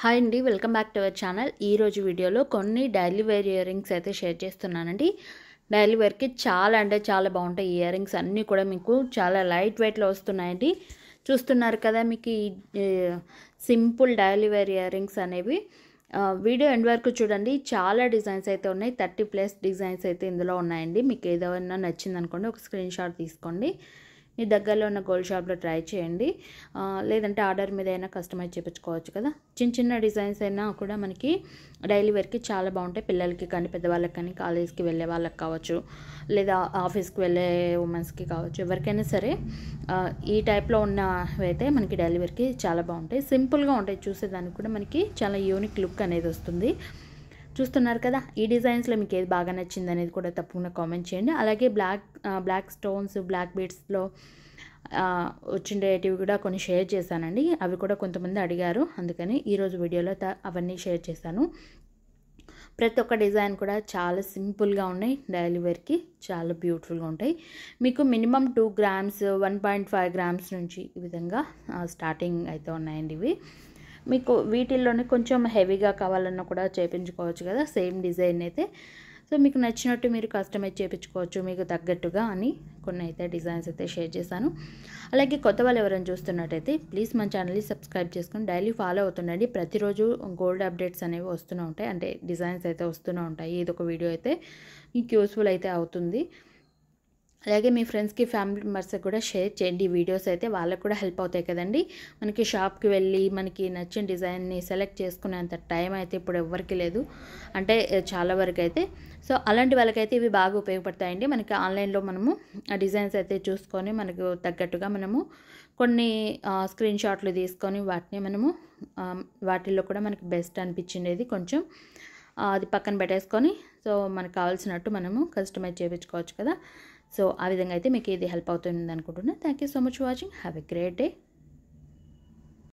hi అండి welcome back to our channel ఈరోజు వీడియోలో కొన్ని డైలీ వేర్ ఇయర్ రింగ్స్ అయితే షేర్ చేస్తున్నానండి డైలీ వేర్కి చాలా అంటే చాలా బాగుంటాయి ఇయర్ రింగ్స్ అన్నీ కూడా మీకు చాలా లైట్ వెయిట్లో వస్తున్నాయండి చూస్తున్నారు కదా మీకు ఈ simple daily wear earrings అనేవి వీడియో ఎండ్ వరకు చూడండి చాలా డిజైన్స్ అయితే ఉన్నాయి థర్టీ ప్లస్ డిజైన్స్ అయితే ఇందులో ఉన్నాయండి మీకు ఏదైనా నచ్చిందనుకోండి ఒక స్క్రీన్ షాట్ తీసుకోండి మీ దగ్గరలో ఉన్న గోల్డ్ షాప్లో ట్రై చేయండి లేదంటే ఆర్డర్ మీద అయినా కస్టమైజ్ చేయించుకోవచ్చు కదా చిన్న చిన్న డిజైన్స్ అయినా కూడా మనకి డైలీ వేర్కి చాలా బాగుంటాయి పిల్లలకి కానీ పెద్దవాళ్ళకి కానీ కాలేజ్కి వెళ్ళే వాళ్ళకి కావచ్చు లేదా ఆఫీస్కి వెళ్ళే ఉమెన్స్కి కావచ్చు ఎవరికైనా సరే ఈ టైప్లో ఉన్నవైతే మనకి డైలీ వేర్కి చాలా బాగుంటాయి సింపుల్గా ఉంటాయి చూసేదానికి కూడా మనకి చాలా యూనిక్ లుక్ అనేది వస్తుంది చూస్తున్నారు కదా ఈ డిజైన్స్లో మీకు ఏది బాగా నచ్చింది అనేది కూడా తప్పకుండా కామెంట్ చేయండి అలాగే బ్లాక్ బ్లాక్ స్టోన్స్ బ్లాక్ బీడ్స్లో వచ్చిండేటివి కూడా కొన్ని షేర్ చేశానండి అవి కూడా కొంతమంది అడిగారు అందుకని ఈరోజు వీడియోలో అవన్నీ షేర్ చేశాను ప్రతి ఒక్క డిజైన్ కూడా చాలా సింపుల్గా ఉన్నాయి డైలీ వేర్కి చాలా బ్యూటిఫుల్గా ఉంటాయి మీకు minimum two grams one point five grams నుంచి ఈ విధంగా స్టార్టింగ్ అయితే ఉన్నాయండి ఇవి మీకు వీటిల్లోనే కొంచెం హెవీగా కావాలన్నా కూడా చేపించుకోవచ్చు కదా సేమ్ డిజైన్ అయితే సో మీకు నచ్చినట్టు మీరు కస్టమైజ్ చేయించుకోవచ్చు మీకు తగ్గట్టుగా అని కొన్ని అయితే డిజైన్స్ అయితే షేర్ చేశాను అలాగే కొత్త వాళ్ళు ఎవరైనా చూస్తున్నట్టయితే ప్లీజ్ మన ఛానల్ని సబ్స్క్రైబ్ చేసుకుని డైలీ ఫాలో అవుతుండండి ప్రతిరోజు గోల్డ్ అప్డేట్స్ అనేవి వస్తూనే ఉంటాయి అంటే డిజైన్స్ అయితే వస్తూనే ఉంటాయి ఇది ఒక వీడియో అయితే మీకు యూస్ఫుల్ అయితే అవుతుంది అలాగే మీ ఫ్రెండ్స్కి ఫ్యామిలీ మెంబర్స్కి కూడా షేర్ చేయండి వీడియోస్ అయితే వాళ్ళకు కూడా హెల్ప్ అవుతాయి కదండి మనకి షాప్కి వెళ్ళి మనకి నచ్చిన డిజైన్ని సెలెక్ట్ చేసుకునేంత టైం అయితే ఇప్పుడు ఎవ్వరికి లేదు అంటే చాలా వరకు అయితే సో అలాంటి వాళ్ళకైతే ఇవి బాగా ఉపయోగపడతాయండి మనకి ఆన్లైన్లో మనము ఆ డిజైన్స్ అయితే చూసుకొని మనకు తగ్గట్టుగా మనము కొన్ని స్క్రీన్ షాట్లు తీసుకొని వాటిని మనము వాటిల్లో కూడా మనకి బెస్ట్ అనిపించింది కొంచెం అది పక్కన పెట్టేసుకొని సో మనకు కావాల్సినట్టు మనము కస్టమైజ్ చేయించుకోవచ్చు కదా సో ఆ విధంగా అయితే మీకు ఇది హెల్ప్ అవుతుంది అనుకుంటున్నాను thank you so much watching have a great day